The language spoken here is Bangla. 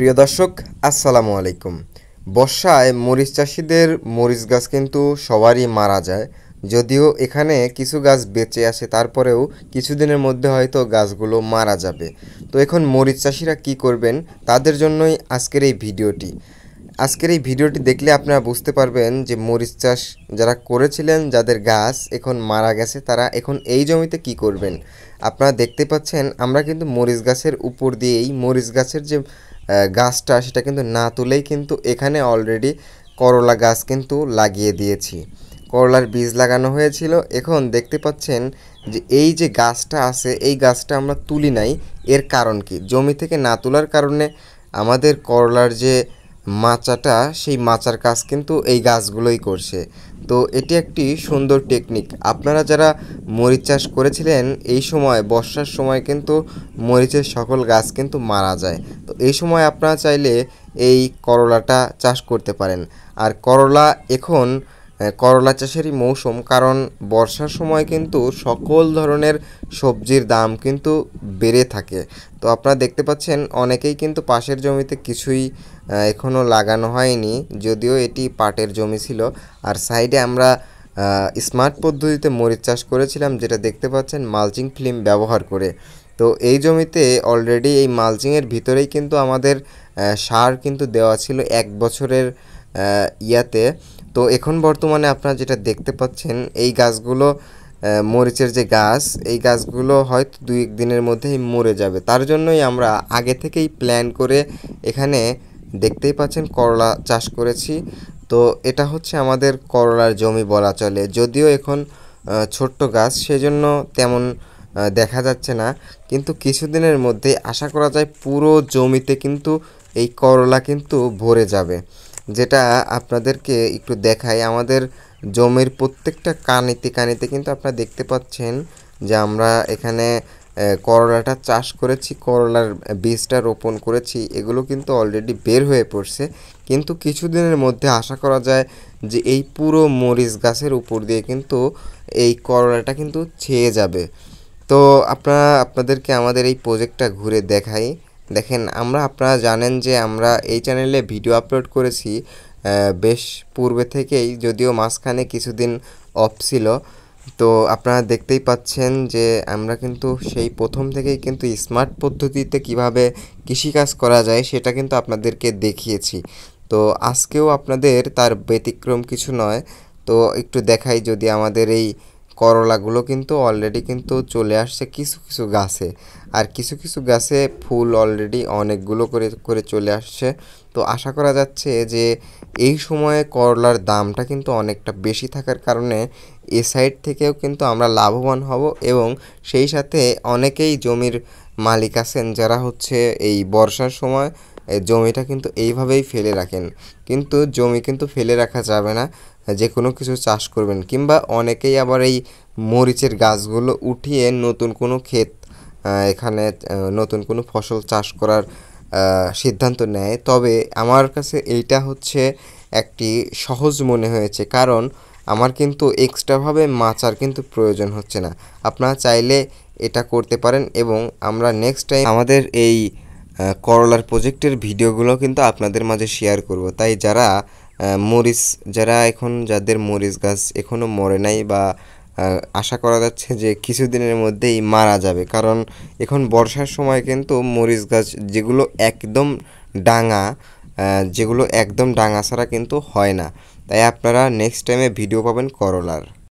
প্রিয় দর্শক আসসালামু আলাইকুম বর্ষায় মরিচ চাষিদের মরিচ গাছ কিন্তু সবারই মারা যায় যদিও এখানে কিছু গাছ বেঁচে আসে তারপরেও কিছুদিনের মধ্যে হয়তো গাছগুলো মারা যাবে তো এখন মরিচ চাষিরা কি করবেন তাদের জন্যই আজকের এই ভিডিওটি আজকের এই ভিডিওটি দেখলে আপনারা বুঝতে পারবেন যে মরিচ চাষ যারা করেছিলেন যাদের গাছ এখন মারা গেছে তারা এখন এই জমিতে কি করবেন আপনারা দেখতে পাচ্ছেন আমরা কিন্তু মরিচ গাছের উপর দিয়েই মরিচ গাছের যে গাছটা সেটা কিন্তু না তুলেই কিন্তু এখানে অলরেডি করলা গাছ কিন্তু লাগিয়ে দিয়েছি করলার বীজ লাগানো হয়েছিল এখন দেখতে পাচ্ছেন যে এই যে গাছটা আছে এই গাছটা আমরা তুলি নাই এর কারণ কি জমি থেকে না তোলার কারণে আমাদের করলার যে মাচাটা সেই মাচার কাজ কিন্তু এই গাছগুলোই করছে তো এটি একটি সুন্দর টেকনিক আপনারা যারা মরিচ চাষ করেছিলেন এই সময় বর্ষার সময় কিন্তু মরিচের সকল গাছ কিন্তু মারা যায় তো এই সময় আপনারা চাইলে এই করলাটা চাষ করতে পারেন আর করলা এখন করলা চাষেরই মৌসুম কারণ বর্ষার সময় কিন্তু সকল ধরনের সবজির দাম কিন্তু বেড়ে থাকে তো আপনারা দেখতে পাচ্ছেন অনেকেই কিন্তু পাশের জমিতে কিছুই এখনও লাগানো হয়নি যদিও এটি পাটের জমি ছিল আর সাইডে আমরা স্মার্ট পদ্ধতিতে মরিচ চাষ করেছিলাম যেটা দেখতে পাচ্ছেন মালচিং ফিল্ম ব্যবহার করে তো এই জমিতে অলরেডি এই মালচিংয়ের ভিতরেই কিন্তু আমাদের সার কিন্তু দেওয়া ছিল এক বছরের ইয়াতে তো এখন বর্তমানে আপনারা যেটা দেখতে পাচ্ছেন এই গাছগুলো মরিচের যে গাছ এই গাছগুলো হয়তো দুই এক দিনের মধ্যেই মরে যাবে তার জন্যই আমরা আগে থেকেই প্ল্যান করে এখানে দেখতেই পাচ্ছেন করলা চাষ করেছি তো এটা হচ্ছে আমাদের করলার জমি বলা চলে যদিও এখন ছোট্ট গাছ সেজন্য তেমন দেখা যাচ্ছে না কিন্তু কিছুদিনের মধ্যে আশা করা যায় পুরো জমিতে কিন্তু এই করলা কিন্তু ভরে যাবে যেটা আপনাদেরকে একটু দেখাই আমাদের জমির প্রত্যেকটা কানিতে কানিতে কিন্তু আপনারা দেখতে পাচ্ছেন যে আমরা এখানে করলাটা চাষ করেছি করলার বীজটা রোপণ করেছি এগুলো কিন্তু অলরেডি বের হয়ে পড়ছে কিন্তু কিছুদিনের মধ্যে আশা করা যায় যে এই পুরো মরিচ গাছের উপর দিয়ে কিন্তু এই করলাটা কিন্তু ছেয়ে যাবে তো আপনারা আপনাদেরকে আমাদের এই প্রজেক্টটা ঘুরে দেখাই দেখেন আমরা আপনারা জানেন যে আমরা এই চ্যানেলে ভিডিও আপলোড করেছি বেশ পূর্বে থেকেই যদিও মাঝখানে কিছুদিন অফ ছিল তো আপনারা দেখতেই পাচ্ছেন যে আমরা কিন্তু সেই প্রথম থেকেই কিন্তু স্মার্ট পদ্ধতিতে কিভাবে কৃষিকাজ করা যায় সেটা কিন্তু আপনাদেরকে দেখিয়েছি তো আজকেও আপনাদের তার ব্যতিক্রম কিছু নয় তো একটু দেখাই যদি আমাদের এই করলাগুলো কিন্তু অলরেডি কিন্তু চলে আসছে কিছু কিছু গাছে আর কিছু কিছু গাছে ফুল অলরেডি অনেকগুলো করে করে চলে আসছে তো আশা করা যাচ্ছে যে এই সময়ে করলার দামটা কিন্তু অনেকটা বেশি থাকার কারণে এ সাইড থেকেও কিন্তু আমরা লাভবান হব এবং সেই সাথে অনেকেই জমির মালিক আছেন যারা হচ্ছে এই বর্ষার সময় জমিটা কিন্তু এইভাবেই ফেলে রাখেন কিন্তু জমি কিন্তু ফেলে রাখা যাবে না যে কোনো কিছু চাষ করবেন কিংবা অনেকেই আবার এই মরিচের গাছগুলো উঠিয়ে নতুন কোনো ক্ষেত এখানে নতুন কোনো ফসল চাষ করার সিদ্ধান্ত নেয় তবে আমার কাছে এইটা হচ্ছে একটি সহজ মনে হয়েছে কারণ আমার কিন্তু এক্সট্রাভাবে মাচার কিন্তু প্রয়োজন হচ্ছে না আপনারা চাইলে এটা করতে পারেন এবং আমরা নেক্সট টাইম আমাদের এই করলার প্রজেক্টের ভিডিওগুলো কিন্তু আপনাদের মাঝে শেয়ার করব তাই যারা মরিচ যারা এখন যাদের মরিচ গাছ এখনও মরে নাই বা আশা করা যাচ্ছে যে কিছুদিনের মধ্যেই মারা যাবে কারণ এখন বর্ষার সময় কিন্তু মরিচ গাছ যেগুলো একদম ডাঙা যেগুলো একদম ডাঙা ছাড়া কিন্তু হয় না তাই আপনারা নেক্সট টাইমে ভিডিও পাবেন করলার